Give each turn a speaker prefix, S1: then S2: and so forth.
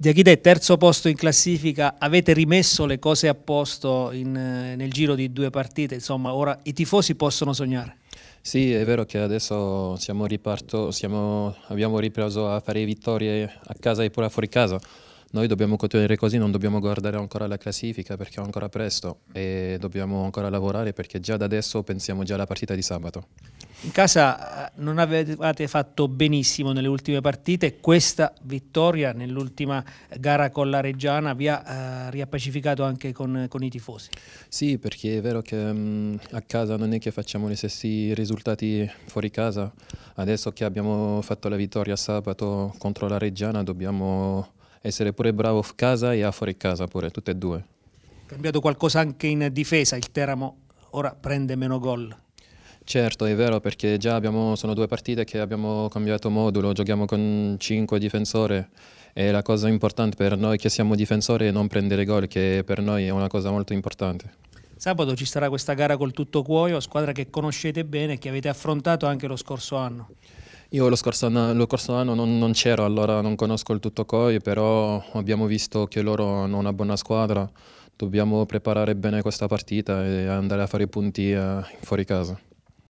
S1: Diachide, terzo posto in classifica, avete rimesso le cose a posto in, eh, nel giro di due partite, insomma ora i tifosi possono sognare.
S2: Sì, è vero che adesso siamo riparto, siamo, abbiamo ripreso a fare vittorie a casa e pure fuori casa. Noi dobbiamo continuare così, non dobbiamo guardare ancora la classifica perché è ancora presto e dobbiamo ancora lavorare perché già da adesso pensiamo già alla partita di sabato.
S1: In casa eh, non avevate fatto benissimo nelle ultime partite, questa vittoria nell'ultima eh, gara con la Reggiana vi ha eh, riappacificato anche con, con, i tifosi. Sì,
S2: perché è vero che mh, mm, a casa non è che facciamo gli stessi risultati fuori casa. Adesso che abbiamo fatto la vittoria sabato contro la Reggiana dobbiamo essere pure bravo a casa e a fuori casa pure, tutte e due.
S1: Cambiato qualcosa anche in difesa, il Teramo ora prende meno gol.
S2: Certo, è vero, perché già abbiamo, sono due partite che abbiamo cambiato modulo, giochiamo con 5 difensori e la cosa importante per noi che siamo difensori è non prendere gol, che per noi è una cosa molto importante.
S1: Sabato ci sarà questa gara col tutto cuoio, squadra che conoscete bene e che avete affrontato anche lo scorso anno.
S2: Io lo scorso anno, lo scorso anno non, non c'ero, allora non conosco il tutto cuoio, però abbiamo visto che loro hanno una buona squadra, dobbiamo preparare bene questa partita e andare a fare i punti eh, fuori casa.